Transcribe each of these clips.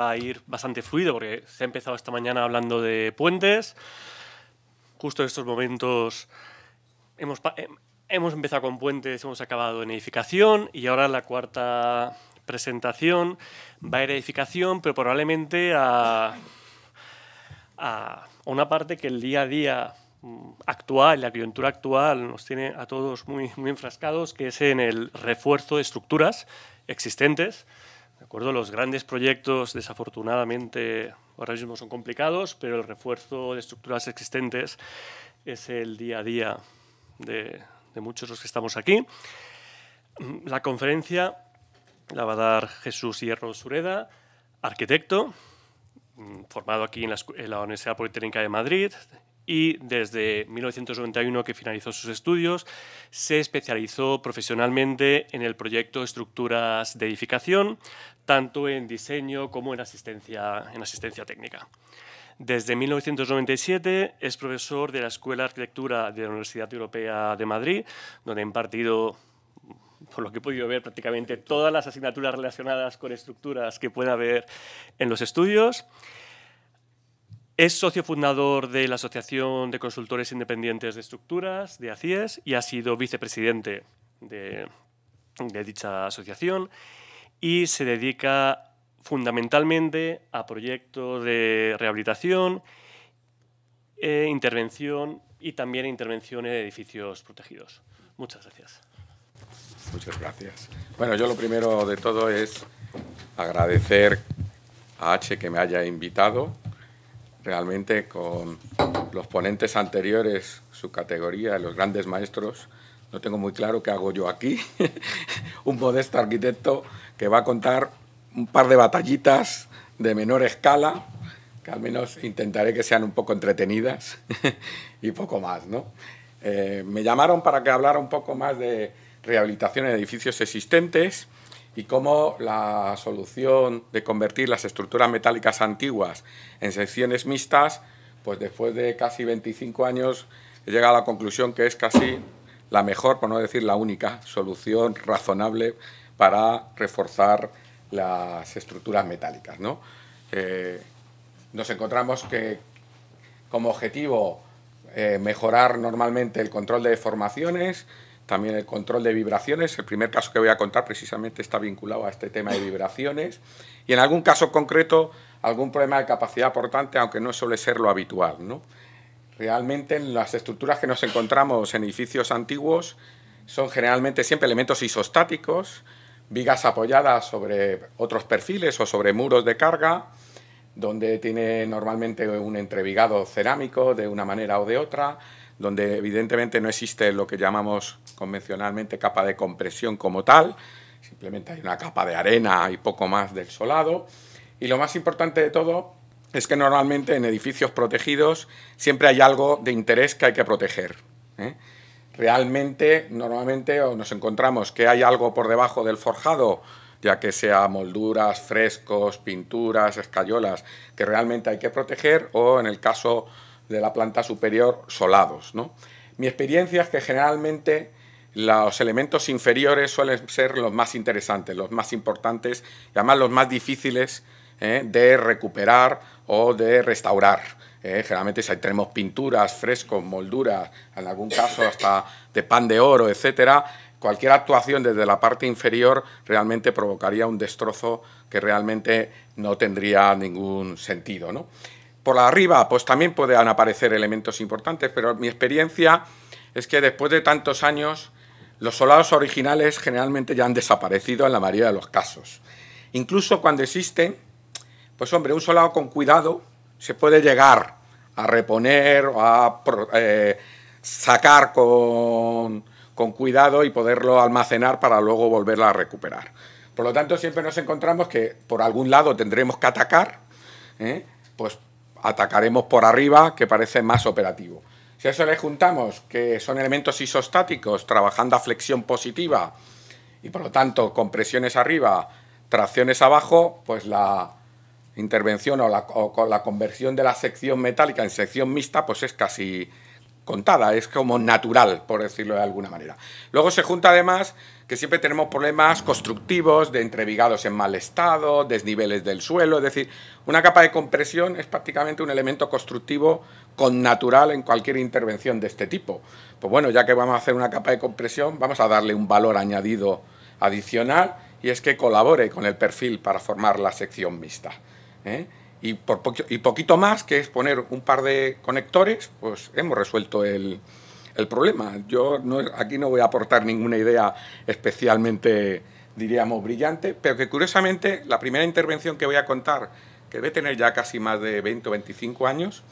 va a ir bastante fluido porque se ha empezado esta mañana hablando de puentes. Justo en estos momentos hemos, eh, hemos empezado con puentes, hemos acabado en edificación y ahora la cuarta presentación va a ir a edificación, pero probablemente a, a una parte que el día a día mm, actual, la coyuntura actual nos tiene a todos muy, muy enfrascados, que es en el refuerzo de estructuras existentes. Los grandes proyectos, desafortunadamente, ahora mismo son complicados, pero el refuerzo de estructuras existentes es el día a día de, muchos de los que estamos aquí. La conferencia la va a dar Jesús Hierro Sureda, arquitecto, formado aquí en la, Universidad Politécnica de Madrid y desde 1991 que finalizó sus estudios, se especializó profesionalmente en el proyecto Estructuras de Edificación, tanto en diseño como en asistencia, en asistencia técnica. Desde 1997 es profesor de la Escuela de Arquitectura de la Universidad Europea de Madrid, donde ha impartido por lo que he podido ver, prácticamente todas las asignaturas relacionadas con estructuras que pueda haber en los estudios. Es socio fundador de la Asociación de Consultores Independientes de Estructuras, de ACIES, y ha sido vicepresidente de dicha asociación y se dedica fundamentalmente a proyectos de rehabilitación, e intervención y también intervención en edificios protegidos. Muchas gracias. Muchas gracias. Bueno, yo lo primero de todo es agradecer a H que me haya invitado. Realmente con los ponentes anteriores, su categoría, los grandes maestros, no tengo muy claro qué hago yo aquí, un modesto arquitecto que va a contar un par de batallitas de menor escala, que al menos intentaré que sean un poco entretenidas y poco más. ¿no? Eh, me llamaron para que hablara un poco más de rehabilitación en edificios existentes y cómo la solución de convertir las estructuras metálicas antiguas en secciones mixtas, pues después de casi 25 años he llegado a la conclusión que es casi la mejor, por no decir la única, solución razonable para reforzar las estructuras metálicas. ¿no? Eh, nos encontramos que como objetivo eh, mejorar normalmente el control de deformaciones, también el control de vibraciones. El primer caso que voy a contar precisamente está vinculado a este tema de vibraciones. Y en algún caso concreto, algún problema de capacidad portante, aunque no suele ser lo habitual. ¿no? Realmente en las estructuras que nos encontramos en edificios antiguos son generalmente siempre elementos isostáticos, vigas apoyadas sobre otros perfiles o sobre muros de carga, donde tiene normalmente un entrevigado cerámico de una manera o de otra, donde evidentemente no existe lo que llamamos convencionalmente capa de compresión como tal, simplemente hay una capa de arena y poco más del solado. Y lo más importante de todo es que normalmente en edificios protegidos siempre hay algo de interés que hay que proteger. ¿eh? realmente normalmente nos encontramos que hay algo por debajo del forjado, ya que sea molduras, frescos, pinturas, escayolas, que realmente hay que proteger, o en el caso de la planta superior, solados. ¿no? Mi experiencia es que generalmente los elementos inferiores suelen ser los más interesantes, los más importantes y además los más difíciles ¿eh? de recuperar o de restaurar. Eh, generalmente si tenemos pinturas, frescos, molduras, en algún caso hasta de pan de oro, etcétera, cualquier actuación desde la parte inferior realmente provocaría un destrozo que realmente no tendría ningún sentido. ¿no? Por arriba, pues también pueden aparecer elementos importantes, pero mi experiencia es que después de tantos años, los solados originales generalmente ya han desaparecido en la mayoría de los casos. Incluso cuando existen, pues hombre, un solado con cuidado se puede llegar a reponer, a eh, sacar con, con cuidado y poderlo almacenar para luego volverla a recuperar. Por lo tanto, siempre nos encontramos que por algún lado tendremos que atacar, ¿eh? pues atacaremos por arriba, que parece más operativo. Si a eso le juntamos que son elementos isostáticos trabajando a flexión positiva y por lo tanto con presiones arriba, tracciones abajo, pues la, intervención o, la, con la conversión de la sección metálica en sección mixta, pues es casi contada, es como natural, por decirlo de alguna manera. Luego se junta además que siempre tenemos problemas constructivos, de entrevigados en mal estado, desniveles del suelo, es decir, una capa de compresión es prácticamente un elemento constructivo con natural en cualquier intervención de este tipo. Pues bueno, ya que vamos a hacer una capa de compresión, vamos a darle un valor añadido adicional y es que colabore con el perfil para formar la sección mixta. ¿eh? y, por y poquito más, que es poner un par de conectores, pues hemos resuelto el, problema. Yo no, aquí no voy a aportar ninguna idea especialmente, diríamos, brillante, pero que curiosamente la primera intervención que voy a contar, que debe tener ya casi más de 20 o 25 años,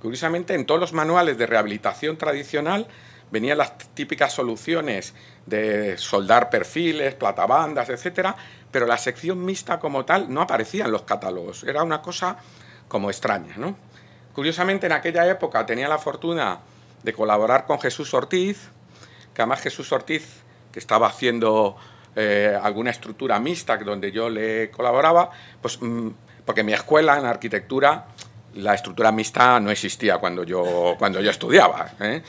curiosamente en todos los manuales de rehabilitación tradicional venían las típicas soluciones de soldar perfiles, platabandas, etcétera, pero la sección mixta como tal no aparecía en los catálogos, era una cosa como extraña, ¿no? Curiosamente en aquella época tenía la fortuna de colaborar con Jesús Ortiz, que además Jesús Ortiz, que estaba haciendo eh, alguna estructura mixta donde yo le colaboraba, pues mm, porque en mi escuela en arquitectura la estructura mixta no existía cuando yo, cuando yo estudiaba. ¿eh?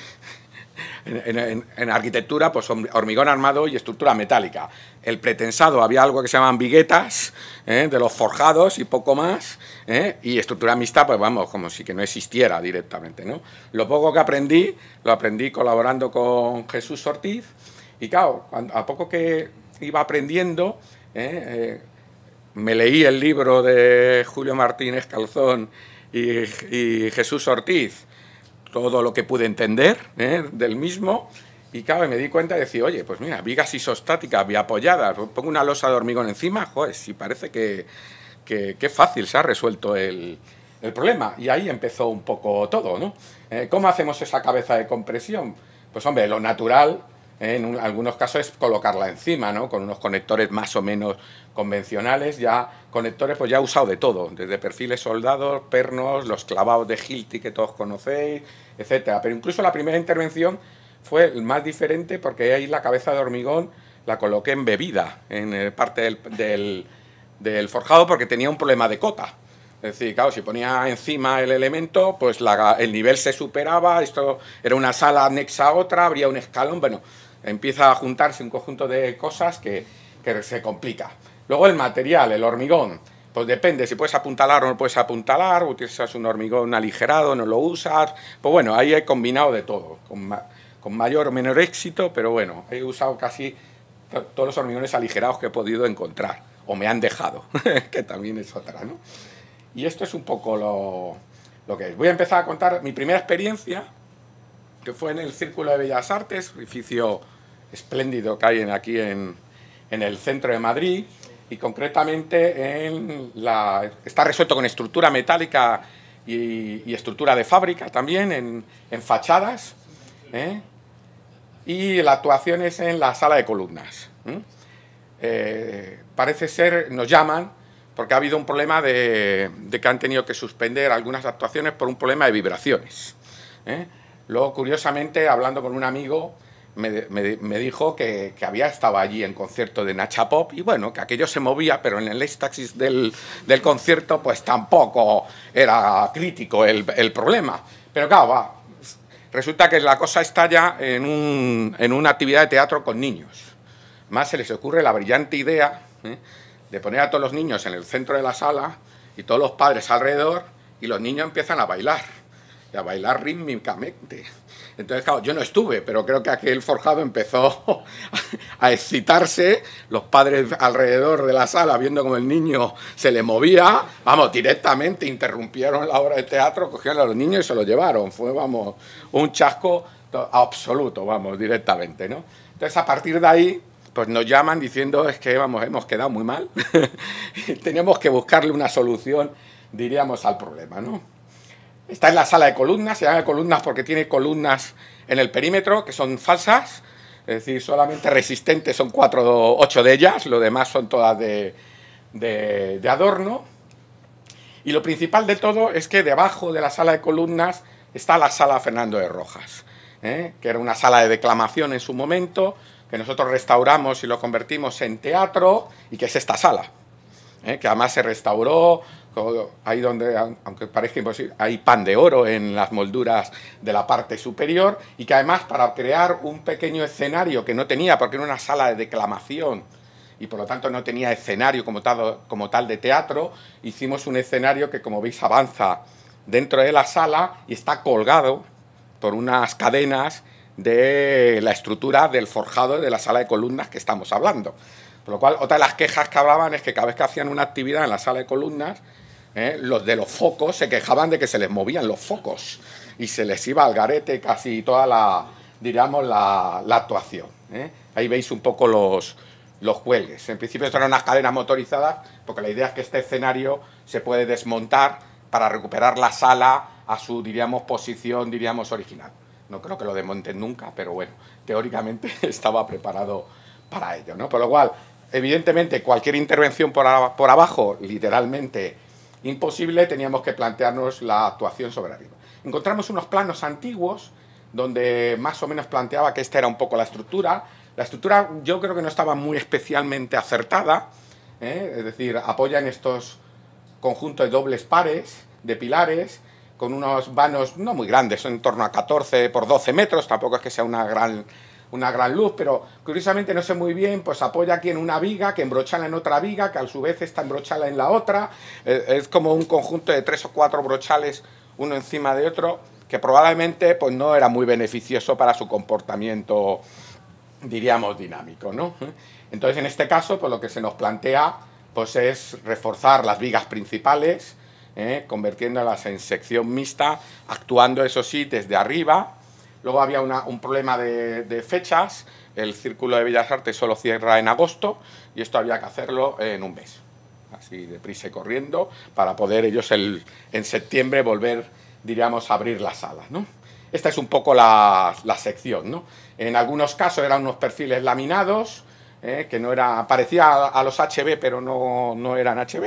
En, arquitectura, pues hormigón armado y estructura metálica. El pretensado había algo que se llaman viguetas, ¿eh? de los forjados y poco más, ¿eh? y estructura mixta, pues vamos, como si que no existiera directamente. ¿no? Lo poco que aprendí, lo aprendí colaborando con Jesús Ortiz, y claro, a poco que iba aprendiendo, ¿eh? me leí el libro de Julio Martínez Calzón y Jesús Ortiz, todo lo que pude entender ¿eh? del mismo. Y claro, me di cuenta y decía, oye, pues mira, vigas isostáticas, apoyadas pongo una losa de hormigón encima, joder, si parece que, que, fácil se ha resuelto el, problema. Y ahí empezó un poco todo, ¿no? Eh, ¿Cómo hacemos esa cabeza de compresión? Pues hombre, lo natural, ¿eh? en algunos casos, es colocarla encima, ¿no? Con unos conectores más o menos convencionales, ya conectores, pues ya he usado de todo, desde perfiles soldados, pernos, los clavados de Hilti que todos conocéis, etcétera. Pero incluso la primera intervención fue más diferente porque ahí la cabeza de hormigón la coloqué embebida en parte del, forjado, porque tenía un problema de cota. Es decir, claro, si ponía encima el elemento, pues el nivel se superaba, esto era una sala anexa a otra, habría un escalón, bueno, empieza a juntarse un conjunto de cosas que, que se complica. Luego el material, el hormigón. Pues depende, si puedes apuntalar o no puedes apuntalar, utilizas un hormigón aligerado, no lo usas. Pues bueno, ahí he combinado de todo, con, mayor o menor éxito, pero bueno, he usado casi todos los hormigones aligerados que he podido encontrar, o me han dejado, que también es otra, ¿no? Y esto es un poco lo, que es. Voy a empezar a contar mi primera experiencia, que fue en el Círculo de Bellas Artes, edificio espléndido que hay en, aquí en, en el centro de Madrid, y concretamente está resuelto con estructura metálica y, estructura de fábrica también, en, fachadas, ¿eh? y la actuación es en la sala de columnas. Eh, parece ser, nos llaman, porque ha habido un problema de, que han tenido que suspender algunas actuaciones por un problema de vibraciones. ¿eh? Luego, curiosamente, hablando con un amigo, me, dijo que, había estado allí en concierto de Nacha Pop y bueno, que aquello se movía, pero en el éxtasis del, concierto pues tampoco era crítico el, problema. Pero claro, resulta que la cosa está ya en una actividad de teatro con niños. Más se les ocurre la brillante idea ¿eh? de poner a todos los niños en el centro de la sala y todos los padres alrededor y los niños empiezan a bailar, y a bailar rítmicamente. Entonces, claro, yo no estuve, pero creo que aquel forjado empezó a excitarse, los padres alrededor de la sala viendo como el niño se le movía, vamos, directamente interrumpieron la obra de teatro, cogieron a los niños y se los llevaron. Fue, vamos, un chasco absoluto, vamos, directamente, ¿no? Entonces, a partir de ahí, pues nos llaman diciendo es que vamos, hemos quedado muy mal, tenemos que buscarle una solución, diríamos, al problema, ¿no? Está en la sala de columnas, se llama columnas porque tiene columnas en el perímetro que son falsas, es decir, solamente resistentes son cuatro, ocho de ellas, lo demás son todas de, de, adorno. Y lo principal de todo es que debajo de la sala de columnas está la sala Fernando de Rojas, ¿eh? que era una sala de declamación en su momento, que nosotros restauramos y lo convertimos en teatro, y que es esta sala, ¿eh? que además se restauró hay ahí donde, aunque parezca imposible, hay pan de oro en las molduras de la parte superior y que además para crear un pequeño escenario que no tenía, porque era una sala de declamación y por lo tanto no tenía escenario como tal, como tal de teatro, hicimos un escenario que como veis avanza dentro de la sala y está colgado por unas cadenas de la estructura del forjado de la sala de columnas que estamos hablando. Por lo cual, otra de las quejas que hablaban es que cada vez que hacían una actividad en la sala de columnas, ¿eh? los de los focos se quejaban de que se les movían los focos y se les iba al garete casi toda la, diríamos, la, la actuación. ¿eh? Ahí veis un poco los, los En principio son unas cadenas motorizadas, porque la idea es que este escenario se puede desmontar para recuperar la sala a su, diríamos, posición, diríamos, original. No creo que lo desmonten nunca, pero bueno, teóricamente estaba preparado para ello, ¿no? Por lo cual, evidentemente, cualquier intervención por, por abajo, literalmente, imposible, teníamos que plantearnos la actuación sobre arriba. Encontramos unos planos antiguos donde más o menos planteaba que esta era un poco la estructura. La estructura yo creo que no estaba muy especialmente acertada, ¿eh? es decir, apoyan estos conjuntos de dobles pares de pilares con unos vanos no muy grandes, en torno a 14 por 12 metros, tampoco es que sea una gran una gran luz, pero curiosamente no sé muy bien, pues apoya aquí en una viga, que embrochala en otra viga, que a su vez está embrochada en la otra, eh, es como un conjunto de tres o cuatro brochales uno encima de otro, que probablemente pues no era muy beneficioso para su comportamiento, diríamos, dinámico, ¿no? Entonces, en este caso, pues lo que se nos plantea pues es reforzar las vigas principales, ¿eh? convirtiéndolas en sección mixta, actuando, eso sí, desde arriba, Luego había un problema de, fechas, el Círculo de Bellas Artes solo cierra en agosto y esto había que hacerlo en un mes, así deprisa y corriendo, para poder ellos en septiembre volver, diríamos, a abrir la sala. Esta es un poco la, sección. ¿no? En algunos casos eran unos perfiles laminados, ¿eh? que no era, parecía a, los HB, pero no, eran HB,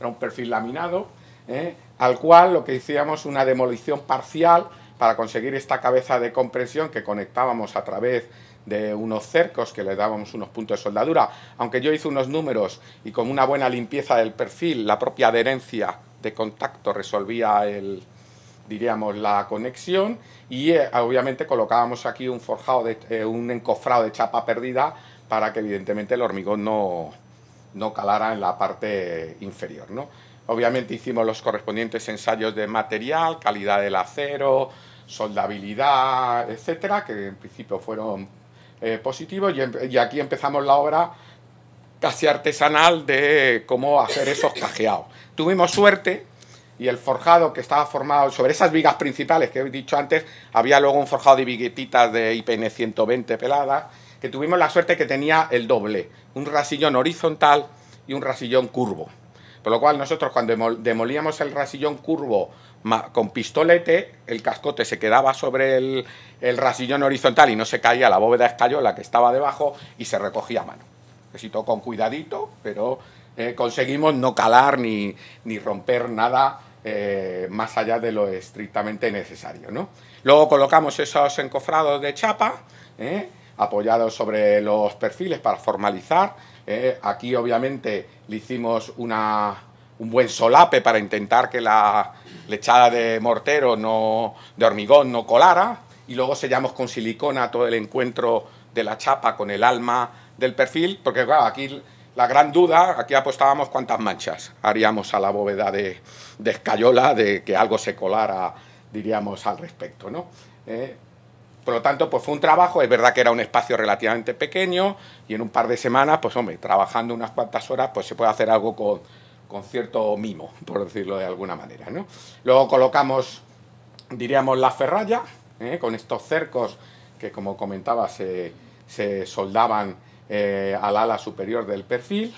era un perfil laminado, ¿eh? al cual lo que decíamos una demolición parcial para conseguir esta cabeza de compresión que conectábamos a través de unos cercos que le dábamos unos puntos de soldadura, aunque yo hice unos números y con una buena limpieza del perfil, la propia adherencia de contacto resolvía el, diríamos, la conexión y eh, obviamente colocábamos aquí un forjado, de, eh, un encofrado de chapa perdida para que evidentemente el hormigón no, no calara en la parte inferior, Obviamente hicimos los correspondientes ensayos de material, calidad del acero, soldabilidad, etcétera, que en principio fueron eh, positivos. Em, y, aquí empezamos la obra casi artesanal de cómo hacer esos cajeados. Tuvimos suerte y el forjado que estaba formado sobre esas vigas principales que he dicho antes, había luego un forjado de viguetitas de IPN 120 peladas, que tuvimos la suerte que tenía el doble, un rasillón horizontal y un rasillón curvo. Por lo cual nosotros cuando demolíamos el rasillón curvo con pistolete, el cascote se quedaba sobre el, el rasillón horizontal y no se caía la bóveda escayola que estaba debajo y se recogía a mano. Necesito con cuidadito, pero eh, conseguimos no calar ni, ni romper nada eh, más allá de lo estrictamente necesario. ¿no? Luego colocamos esos encofrados de chapa, ¿eh? apoyados sobre los perfiles para formalizar. aquí obviamente le hicimos una, un buen solape para intentar que la lechada de mortero, no, de hormigón, no colara. Y luego sellamos con silicona todo el encuentro de la chapa con el alma del perfil, porque claro, aquí la gran duda, aquí apostábamos cuántas manchas haríamos a la bóveda de, escayola, de que algo se colara, diríamos, al respecto. ¿no? Eh, por lo tanto, pues fue un trabajo, es verdad que era un espacio relativamente pequeño y en un par de semanas, pues hombre, trabajando unas cuantas horas, pues se puede hacer algo con con cierto mimo, por decirlo de alguna manera. Luego colocamos, diríamos, la ferralla, ¿eh? con estos cercos que, como comentaba, se, se soldaban eh, al ala superior del perfil.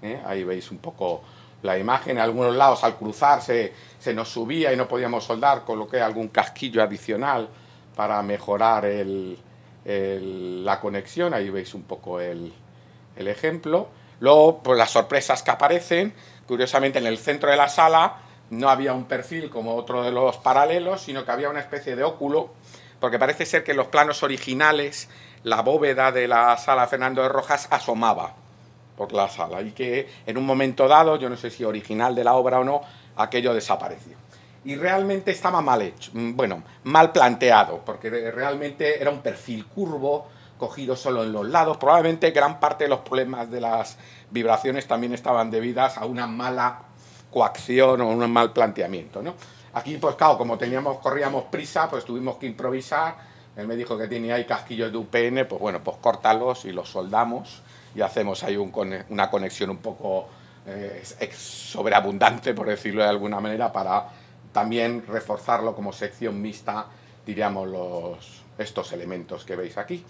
¿eh? Ahí veis un poco la imagen. En algunos lados, al cruzar, se, nos subía y no podíamos soldar, coloqué algún casquillo adicional para mejorar la conexión. Ahí veis un poco el, el ejemplo. Luego, pues las sorpresas que aparecen, Curiosamente, en el centro de la sala no había un perfil como otro de los paralelos, sino que había una especie de óculo, porque parece ser que en los planos originales la bóveda de la sala Fernando de Rojas asomaba por la sala y que en un momento dado, yo no sé si original de la obra o no, aquello desapareció. Y realmente estaba mal hecho, mm, bueno, mal planteado, porque realmente era un perfil curvo, cogido solo en los lados. Probablemente gran parte de los problemas de las vibraciones también estaban debidas a una mala coacción o un mal planteamiento. Aquí, pues claro, como teníamos, corríamos prisa, pues tuvimos que improvisar. Él me dijo que tenía ahí casquillos de UPN, pues bueno, pues cortalos y los soldamos y hacemos ahí una conexión un poco eh, sobreabundante, por decirlo de alguna manera, para también reforzarlo como sección mixta, diríamos, los, estos elementos que veis aquí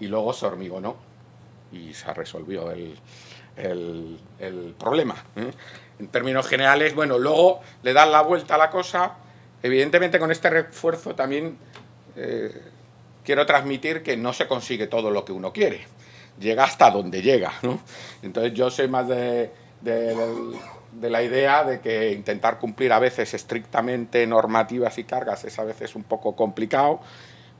y luego se hormigonó y se resolvió el, el, problema. ¿eh? En términos generales, bueno, luego le dan la vuelta a la cosa. Evidentemente con este refuerzo también eh, quiero transmitir que no se consigue todo lo que uno quiere. Llega hasta donde llega. ¿no? Entonces yo soy más de, de, de la idea de que intentar cumplir a veces estrictamente normativas y cargas es a veces un poco complicado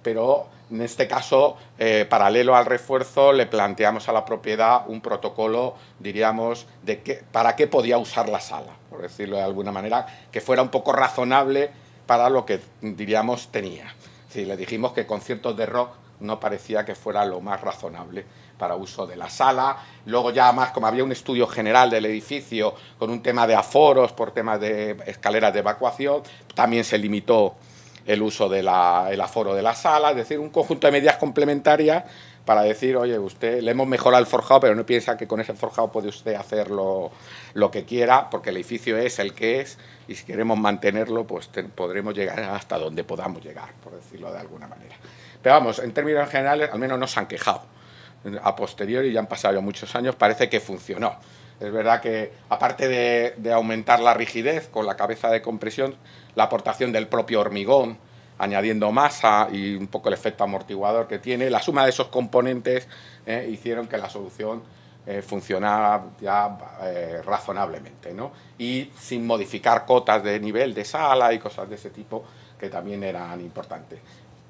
pero en este caso, eh, paralelo al refuerzo, le planteamos a la propiedad un protocolo, diríamos, de para qué podía usar la sala, por decirlo de alguna manera, que fuera un poco razonable para lo que, diríamos, tenía. Sí, le dijimos que conciertos de rock no parecía que fuera lo más razonable para uso de la sala. Luego ya más, como había un estudio general del edificio con un tema de aforos por temas de escaleras de evacuación, también se limitó el uso del aforo de la sala, es decir, un conjunto de medidas complementarias para decir, oye, usted le hemos mejorado el forjado, pero no piensa que con ese forjado puede usted hacer lo, que quiera, porque el edificio es el que es y si queremos mantenerlo, pues podremos llegar hasta donde podamos llegar, por decirlo de alguna manera. Pero vamos, en términos generales, al menos no se han quejado. A posteriori, ya han pasado ya muchos años, parece que funcionó. Es verdad que, aparte de aumentar la rigidez con la cabeza de compresión, la aportación del propio hormigón, añadiendo masa y un poco el efecto amortiguador que tiene, la suma de esos componentes eh, hicieron que la solución eh, funcionara ya eh, razonablemente, ¿no? Y sin modificar cotas de nivel de sala y cosas de ese tipo que también eran importantes.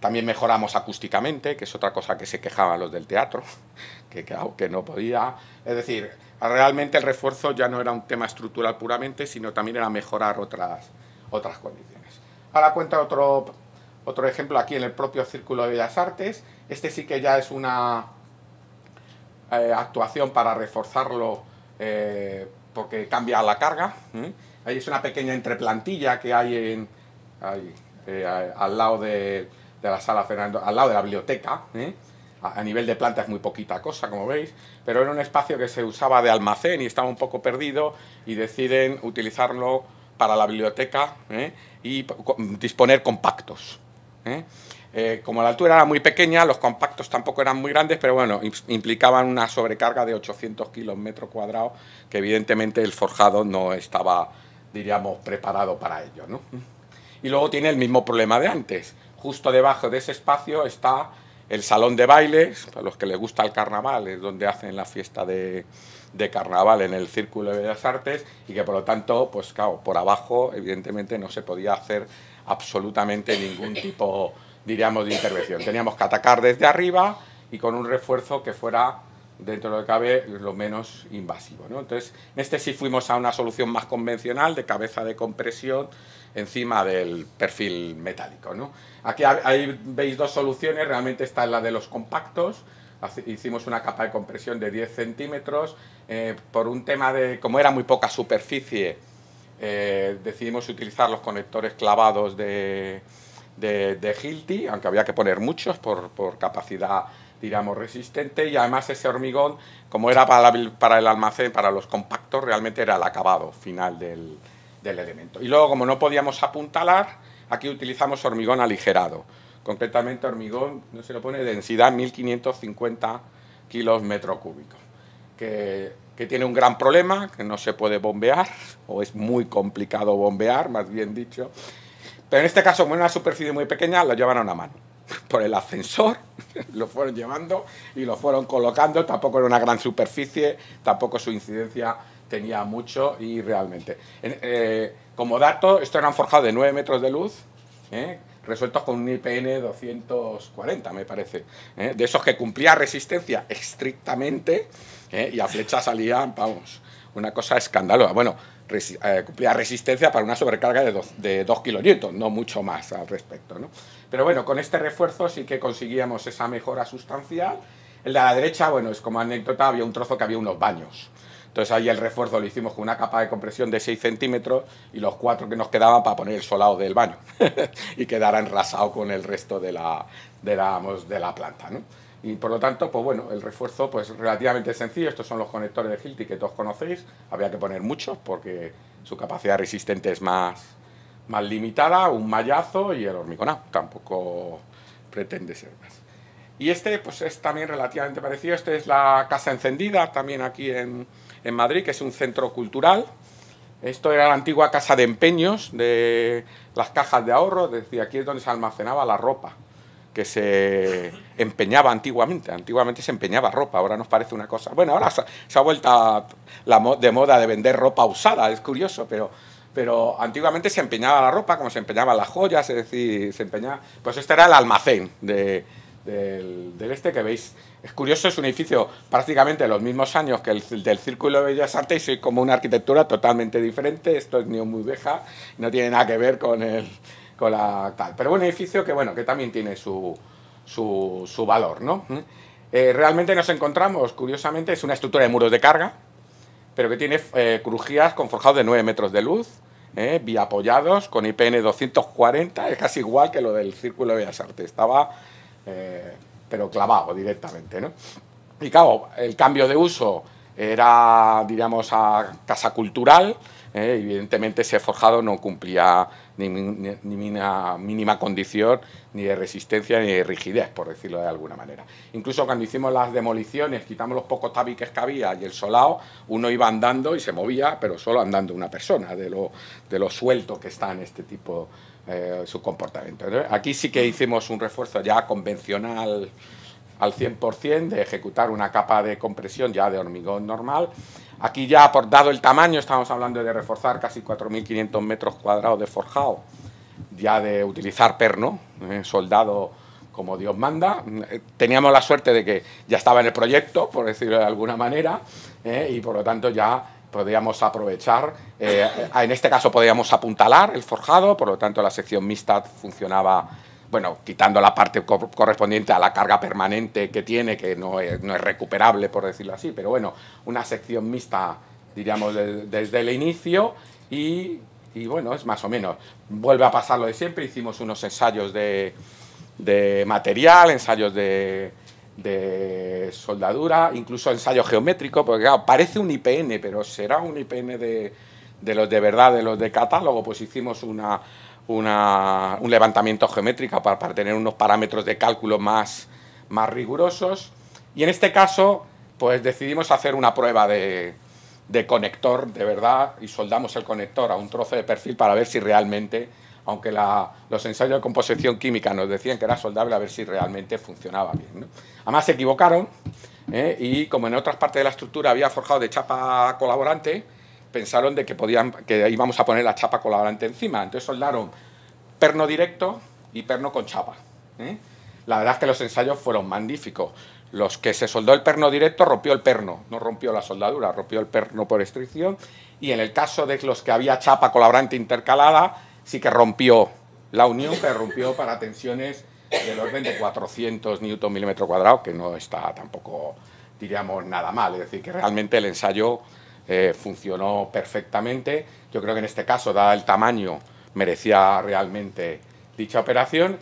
También mejoramos acústicamente, que es otra cosa que se quejaban los del teatro, que, que, que no podía. Es decir, realmente el refuerzo ya no era un tema estructural puramente, sino también era mejorar otras, otras condiciones. Ahora cuenta otro, otro ejemplo aquí en el propio Círculo de Bellas Artes. Este sí que ya es una eh, actuación para reforzarlo eh, porque cambia la carga. Ahí es una pequeña entreplantilla que hay, en, eh, al lado de, de, la sala Fernando, al lado de la biblioteca. A, a nivel de planta es muy poquita cosa, como veis, pero era un espacio que se usaba de almacén y estaba un poco perdido y deciden utilizarlo para la biblioteca ¿eh? y disponer compactos. ¿eh? Eh, como la altura era muy pequeña, los compactos tampoco eran muy grandes, pero bueno, implicaban una sobrecarga de 800 kilos metro que evidentemente el forjado no estaba, diríamos, preparado para ello. ¿no? Y luego tiene el mismo problema de antes. Justo debajo de ese espacio está el salón de bailes, para los que les gusta el carnaval, es donde hacen la fiesta de, de carnaval en el Círculo de las Artes y que por lo tanto, pues claro, por abajo evidentemente no se podía hacer absolutamente ningún tipo, diríamos, de intervención. Teníamos que atacar desde arriba y con un refuerzo que fuera dentro de lo que cabe, lo menos invasivo. Entonces, en este sí fuimos a una solución más convencional de cabeza de compresión encima del perfil metálico. Aquí ahí veis dos soluciones, realmente está la de los compactos, hicimos una capa de compresión de 10 centímetros eh, por un tema de, como era muy poca superficie, eh, decidimos utilizar los conectores clavados de, de, Hilti, aunque había que poner muchos por, capacidad, digamos, resistente, y además ese hormigón, como era para, el almacén, para los compactos, realmente era el acabado final del, del elemento. Y luego, como no podíamos apuntalar, aquí utilizamos hormigón aligerado, concretamente hormigón, no se lo pone, densidad 1550 kilos metro cúbico que, tiene un gran problema, que no se puede bombear, o es muy complicado bombear, más bien dicho. Pero en este caso, como en una superficie muy pequeña, lo llevan a una mano. Por el ascensor lo fueron llevando y lo fueron colocando. Tampoco era una gran superficie, tampoco su incidencia tenía mucho y realmente. Eh, como dato, esto era un forjado de 9 metros de luz, ¿eh? resueltos con un IPN 240, me parece. ¿eh? de esos que cumplía resistencia estrictamente ¿eh? y a flecha salía, vamos, una cosa escandalosa. Bueno, eh, cumplía resistencia para una sobrecarga de 2 kN, no mucho más al respecto. ¿no? Pero bueno, con este refuerzo sí que conseguíamos esa mejora sustancial. El de la derecha, bueno, es como anécdota, había un trozo que había unos baños. Entonces ahí el refuerzo lo hicimos con una capa de compresión de 6 centímetros y los cuatro que nos quedaban para poner el solado del baño y quedar enrasado con el resto de la, de la, de la planta. ¿no? y por lo tanto, pues bueno, el refuerzo pues relativamente sencillo, estos son los conectores de Hilti que todos conocéis, había que poner muchos porque su capacidad resistente es más, más limitada, un mallazo y el hormigonado, tampoco pretende ser más. Y este pues es también relativamente parecido, este es la Casa Encendida, también aquí en, Madrid, que es un centro cultural, esto era la antigua casa de empeños de las cajas de ahorro, Es decir, aquí es donde se almacenaba la ropa que se empeñaba antiguamente. Antiguamente se empeñaba ropa, ahora nos parece una cosa. Bueno, ahora se, ha vuelto la de moda de vender ropa usada, es curioso, pero, pero antiguamente se empeñaba la ropa como se empeñaba las joyas, es decir, se empeñaba... Pues este era el almacén del, este que veis. Es curioso, es un edificio prácticamente de los mismos años que el del Círculo de Bellas Artes y es como una arquitectura totalmente diferente. Esto es muy vieja, no tiene nada que ver con el tal. Pero bueno, edificio que bueno, que también tiene su, su, valor, ¿no? Mm. Eh, realmente nos encontramos, curiosamente, es una estructura de muros de carga, pero que tiene eh, crujías con forjado de 9 metros de luz, eh, vía apoyados, con IPN 240, es casi igual que lo del Círculo de Bellas Artes, estaba eh, pero clavado directamente, ¿no? Y claro, el cambio de uso era, diríamos, a casa cultural, evidentemente ese forjado no cumplía ni, mínima condición ni de resistencia ni de rigidez, por decirlo de alguna manera. Incluso cuando hicimos las demoliciones, quitamos los pocos tabiques que había y el solado uno iba andando y se movía, pero solo andando una persona, de lo, de suelto que está en este tipo eh, su comportamiento. Aquí sí que hicimos un refuerzo ya convencional al 100% de ejecutar una capa de compresión ya de hormigón normal Aquí ya, por dado el tamaño, estamos hablando de reforzar casi 4.500 metros cuadrados de forjado, ya de utilizar perno, eh, soldado como Dios manda. Eh, teníamos la suerte de que ya estaba en el proyecto, por decirlo de alguna manera, eh, y por lo tanto ya podíamos aprovechar, en este caso podíamos apuntalar el forjado, por lo tanto la sección mixta funcionaba bueno, quitando la parte correspondiente a la carga permanente que tiene, que no es, recuperable, por decirlo así, pero bueno, una sección mixta, diríamos, desde el inicio y, bueno, es más o menos. Vuelve a pasar lo de siempre, hicimos unos ensayos de, material, ensayos de, soldadura, incluso ensayo geométrico, porque claro, parece un IPN, pero será un IPN de los de verdad, de los de catálogo, pues hicimos una una, un levantamiento geométrico para, tener unos parámetros de cálculo más, rigurosos. Y en este caso, pues decidimos hacer una prueba de, de conector de verdad y soldamos el conector a un trozo de perfil para ver si realmente, aunque los ensayos de composición química nos decían que era soldable, a ver si realmente funcionaba bien. Además se equivocaron ¿eh? y como en otras partes de la estructura había forjado de chapa colaborante, pensaron de que, podían, que íbamos a poner la chapa colaborante encima. Entonces soldaron perno directo y perno con chapa. ¿eh? La verdad es que los ensayos fueron magníficos. Los que se soldó el perno directo rompió el perno, no rompió la soldadura, rompió el perno por estricción. Y en el caso de los que había chapa colaborante intercalada, sí que rompió la unión, pero rompió para tensiones del orden de 400 newton milímetro que no está tampoco, diríamos, nada mal. Es decir, que realmente el ensayo eh, funcionó perfectamente. Yo creo que en este caso, dado el tamaño, merecía realmente dicha operación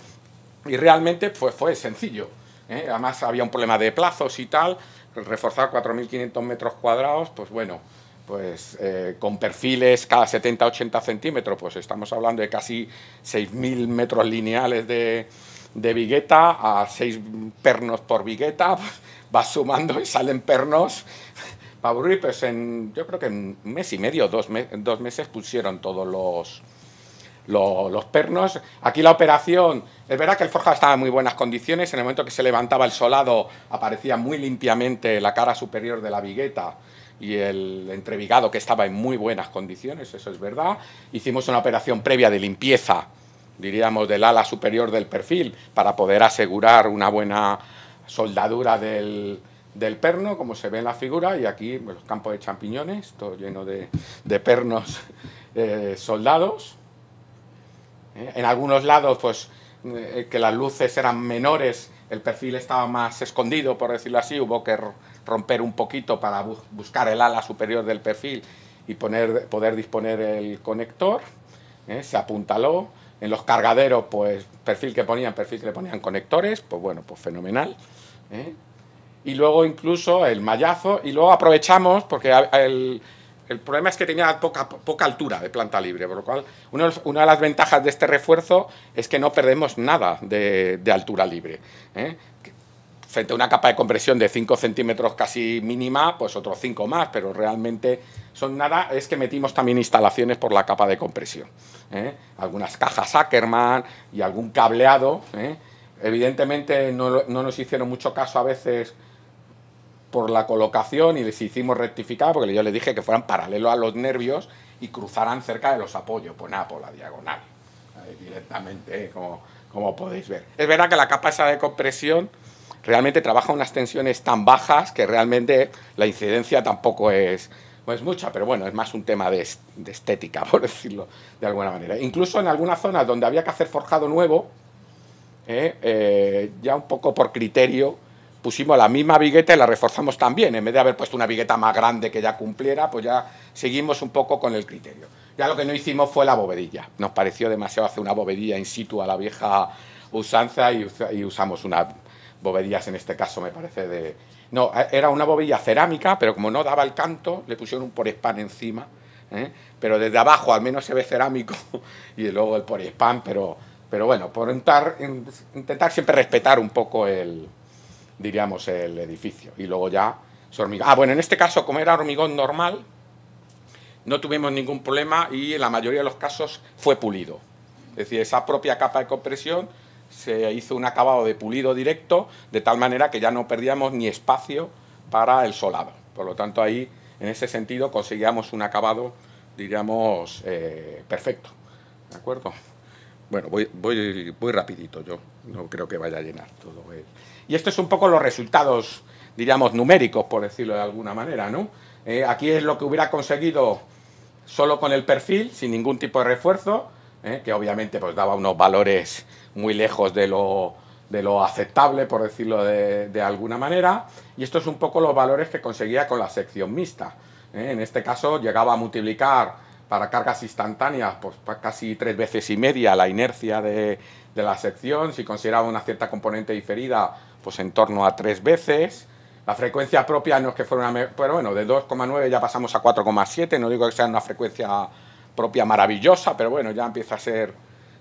y realmente pues, fue sencillo. ¿eh? Además había un problema de plazos y tal, reforzar 4.500 metros cuadrados, pues bueno, pues eh, con perfiles cada 70-80 centímetros, pues estamos hablando de casi 6.000 metros lineales de, de vigueta a 6 pernos por vigueta, vas sumando y salen pernos Paburri, pues en, yo creo que en un mes y medio, dos, dos meses pusieron todos los, los, pernos. Aquí la operación, es verdad que el forja estaba en muy buenas condiciones, en el momento que se levantaba el solado aparecía muy limpiamente la cara superior de la vigueta y el entrevigado que estaba en muy buenas condiciones, eso es verdad. Hicimos una operación previa de limpieza, diríamos, del ala superior del perfil para poder asegurar una buena soldadura del, del perno, como se ve en la figura, y aquí los campos de champiñones, todo lleno de, pernos eh, soldados. Eh, en algunos lados, pues, eh, que las luces eran menores, el perfil estaba más escondido, por decirlo así, hubo que romper un poquito para buscar el ala superior del perfil y poner, poder disponer el conector, se apuntaló. En los cargaderos, pues, perfil que ponían, perfil que le ponían conectores, pues bueno, pues fenomenal y luego incluso el mallazo, y luego aprovechamos, porque el, el problema es que tenía poca, poca, altura de planta libre, por lo cual una de las ventajas de este refuerzo es que no perdemos nada de, altura libre. ¿eh? Frente a una capa de compresión de 5 centímetros casi mínima, pues otros 5 más, pero realmente son nada, es que metimos también instalaciones por la capa de compresión. ¿eh? Algunas cajas Ackerman y algún cableado. ¿eh? Evidentemente no, no nos hicieron mucho caso a veces por la colocación y les hicimos rectificar porque yo les dije que fueran paralelo a los nervios y cruzaran cerca de los apoyos. Pues nada, por la diagonal, directamente, ¿eh? como, podéis ver. Es verdad que la capa esa de compresión realmente trabaja unas tensiones tan bajas que realmente la incidencia tampoco es, pues mucha, pero bueno, es más un tema de, estética, por decirlo de alguna manera. Incluso en algunas zonas donde había que hacer forjado nuevo, ¿eh? Eh, ya un poco por criterio pusimos la misma vigueta y la reforzamos también. En vez de haber puesto una vigueta más grande que ya cumpliera, pues ya seguimos un poco con el criterio. Ya lo que no hicimos fue la bovedilla. Nos pareció demasiado hacer una bovedilla in situ a la vieja usanza y, usamos unas bovedillas en este caso, me parece, de... No, era una bovedilla cerámica, pero como no daba el canto, le pusieron un porespan encima, ¿eh? pero desde abajo al menos se ve cerámico y luego el porespan, pero, pero bueno, por intentar, intentar siempre respetar un poco el, diríamos, el edificio. Y luego ya se hormiga. Ah, bueno, en este caso, como era hormigón normal, no tuvimos ningún problema y en la mayoría de los casos fue pulido. Es decir, esa propia capa de compresión se hizo un acabado de pulido directo, de tal manera que ya no perdíamos ni espacio para el solado. Por lo tanto, ahí, en ese sentido, conseguíamos un acabado, diríamos, eh, perfecto. ¿De acuerdo? Bueno, voy, voy, rapidito yo, no creo que vaya a llenar todo. Eh. Y esto es un poco los resultados, diríamos, numéricos, por decirlo de alguna manera, ¿no? Eh, aquí es lo que hubiera conseguido solo con el perfil, sin ningún tipo de refuerzo, eh, que obviamente pues daba unos valores muy lejos de lo, de lo aceptable, por decirlo de, alguna manera, y esto es un poco los valores que conseguía con la sección mixta. en este caso llegaba a multiplicar para cargas instantáneas, pues, pues casi tres veces y media la inercia de, de la sección. Si consideraba una cierta componente diferida, pues en torno a tres veces. La frecuencia propia no es que fuera una... Pero bueno, de 2,9 ya pasamos a 4,7. No digo que sea una frecuencia propia maravillosa, pero bueno, ya empieza a ser,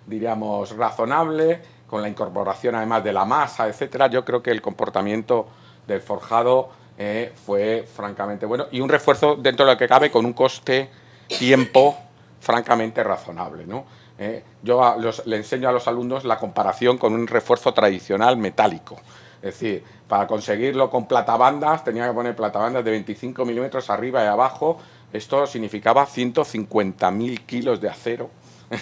diríamos, razonable. Con la incorporación además de la masa, etcétera, yo creo que el comportamiento del forjado eh, fue francamente bueno. Y un refuerzo dentro de lo que cabe con un coste tiempo francamente razonable. ¿no? Eh, yo le enseño a los alumnos la comparación con un refuerzo tradicional metálico. Es decir, para conseguirlo con platabandas, tenía que poner platabandas de 25 milímetros arriba y abajo. Esto significaba 150.000 kilos de acero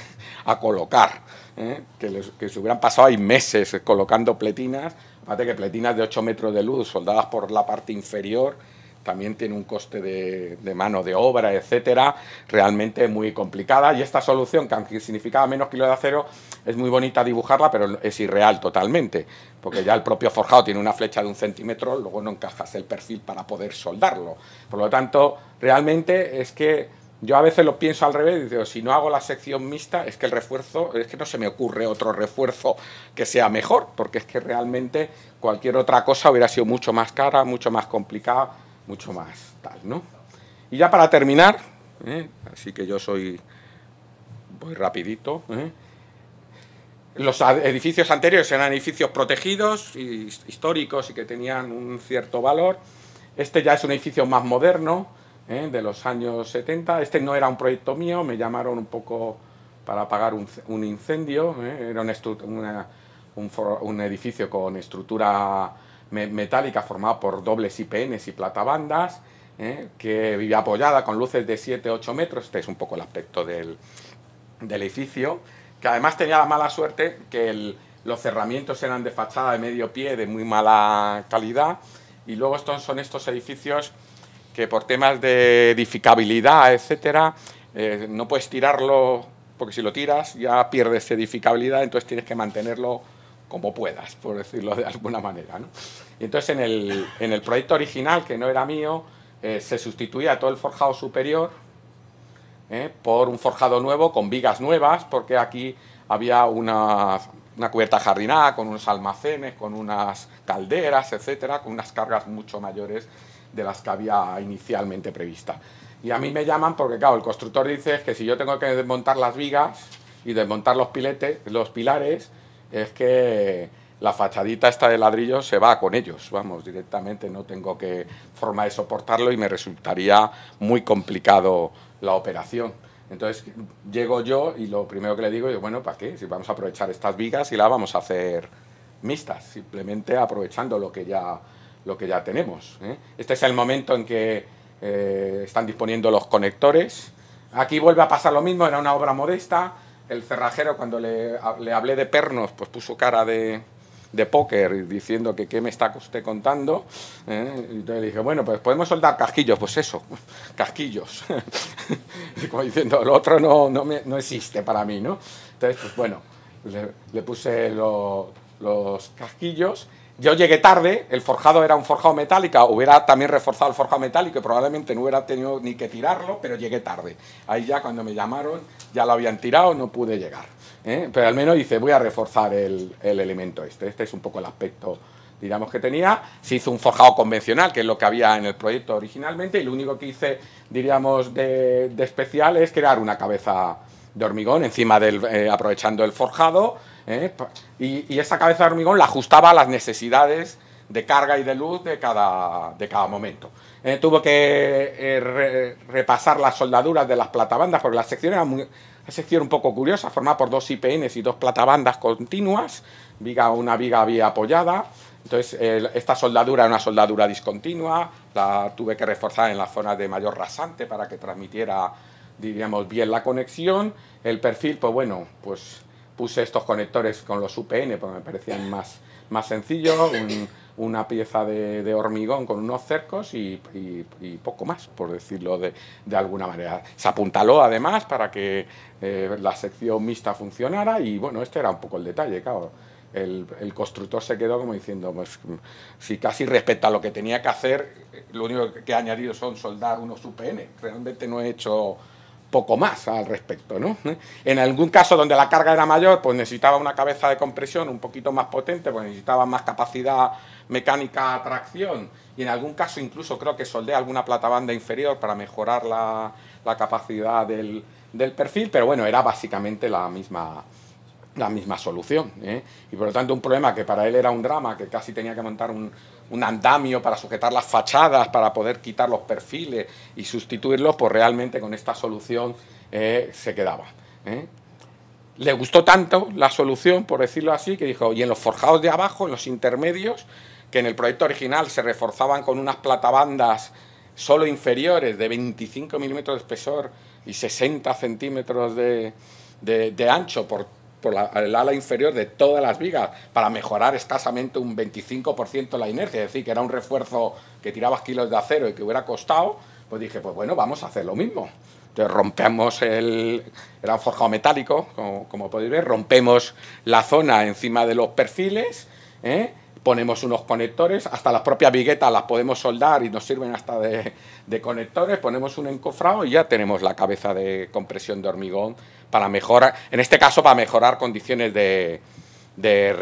a colocar, ¿eh? que, les, que, se hubieran pasado ahí meses colocando pletinas. Fíjate que pletinas de 8 metros de luz soldadas por la parte inferior también tiene un coste de, mano de obra, etcétera, realmente muy complicada. Y esta solución, que aunque significaba menos kilo de acero, es muy bonita dibujarla, pero es irreal totalmente, porque ya el propio forjado tiene una flecha de un centímetro, luego no encajas el perfil para poder soldarlo. Por lo tanto, realmente es que yo a veces lo pienso al revés, y digo, si no hago la sección mixta, es que el refuerzo, es que no se me ocurre otro refuerzo que sea mejor, porque es que realmente cualquier otra cosa hubiera sido mucho más cara, mucho más complicada mucho más tal, ¿no? Y ya para terminar, ¿eh? así que yo soy, voy rapidito, ¿eh? los edificios anteriores eran edificios protegidos, y históricos y que tenían un cierto valor. Este ya es un edificio más moderno, ¿eh? de los años 70. Este no era un proyecto mío, me llamaron un poco para apagar un, incendio. Era un, un edificio con estructura metálica formada por dobles IPNs y platabandas, ¿eh? que vivía apoyada con luces de 7-8 metros, este es un poco el aspecto del, edificio, que además tenía la mala suerte que los cerramientos eran de fachada de medio pie, de muy mala calidad, y luego estos son estos edificios que por temas de edificabilidad, etc., eh, no puedes tirarlo, porque si lo tiras ya pierdes edificabilidad, entonces tienes que mantenerlo como puedas, por decirlo de alguna manera. ¿no? Y entonces en el, proyecto original, que no era mío, eh, se sustituía todo el forjado superior eh, por un forjado nuevo con vigas nuevas, porque aquí había una, una cubierta jardinada con unos almacenes, con unas calderas, etcétera, con unas cargas mucho mayores de las que había inicialmente prevista. Y a mí me llaman porque, claro, el constructor dice que si yo tengo que desmontar las vigas y desmontar los piletes, los pilares, es que la fachadita esta de ladrillo se va con ellos, vamos, directamente no tengo que forma de soportarlo y me resultaría muy complicado la operación. Entonces llego yo y lo primero que le digo es, bueno, ¿para qué? Si vamos a aprovechar estas vigas y las vamos a hacer mixtas, simplemente aprovechando lo que ya, lo que ya tenemos. ¿eh? Este es el momento en que eh, están disponiendo los conectores. Aquí vuelve a pasar lo mismo, era una obra modesta. El cerrajero, cuando le, le hablé de pernos, pues puso cara de, de póker diciendo que qué me está usted contando. ¿eh? Y entonces le dije, bueno, pues podemos soldar casquillos, pues eso, casquillos. como diciendo, el otro no, no, existe para mí, ¿no? Entonces, pues bueno, le, puse los casquillos yo llegué tarde, el forjado era un forjado metálico, hubiera también reforzado el forjado metálico y probablemente no hubiera tenido ni que tirarlo, pero llegué tarde. Ahí ya cuando me llamaron ya lo habían tirado, no pude llegar. ¿eh? pero al menos dice, voy a reforzar el, elemento este. Este es un poco el aspecto, digamos, que tenía. Se hizo un forjado convencional, que es lo que había en el proyecto originalmente, y lo único que hice, diríamos, de, especial es crear una cabeza de hormigón encima del, eh, aprovechando el forjado, ¿eh? y, esa cabeza de hormigón la ajustaba a las necesidades de carga y de luz de cada, de cada momento. tuvo que repasar las soldaduras de las platabandas porque las secciones eran muy, sección un poco curiosa, formada por dos IPNs y dos platabandas continuas, viga una viga vía apoyada. Entonces, esta soldadura era una soldadura discontinua, la tuve que reforzar en la zona de mayor rasante para que transmitiera, diríamos, bien la conexión. El perfil, pues bueno, pues puse estos conectores con los UPN, porque me parecían más, más sencillos una pieza de, hormigón con unos cercos y, poco más, por decirlo de, de, alguna manera. Se apuntaló además para que eh, la sección mixta funcionara y bueno, este era un poco el detalle, claro. El, constructor se quedó como diciendo, pues, si casi respeta lo que tenía que hacer, eh, lo único que he añadido son soldar unos UPN, realmente no he hecho poco más al respecto. ¿no? En algún caso donde la carga era mayor, pues necesitaba una cabeza de compresión un poquito más potente, pues necesitaba más capacidad mecánica a tracción y en algún caso incluso creo que soldé alguna platabanda inferior para mejorar la, capacidad del, perfil, pero bueno, era básicamente la misma, la misma solución. ¿eh? Y por lo tanto un problema que para él era un drama, que casi tenía que montar un, andamio para sujetar las fachadas, para poder quitar los perfiles y sustituirlos, pues realmente con esta solución eh, se quedaba. ¿eh? Le gustó tanto la solución, por decirlo así, que dijo, y en los forjados de abajo, en los intermedios, que en el proyecto original se reforzaban con unas platabandas solo inferiores de 25 milímetros de espesor y 60 centímetros de, ancho por, la, el ala inferior de todas las vigas para mejorar escasamente un 25% la inercia, es decir, que era un refuerzo que tirabas kilos de acero y que hubiera costado, pues dije, pues bueno, vamos a hacer lo mismo. Entonces rompemos el... era un forjado metálico, como, como podéis ver, rompemos la zona encima de los perfiles, ¿eh? ponemos unos conectores, hasta las propias viguetas las podemos soldar y nos sirven hasta de, conectores, ponemos un encofrado y ya tenemos la cabeza de compresión de hormigón para mejorar, en este caso para mejorar condiciones de, de,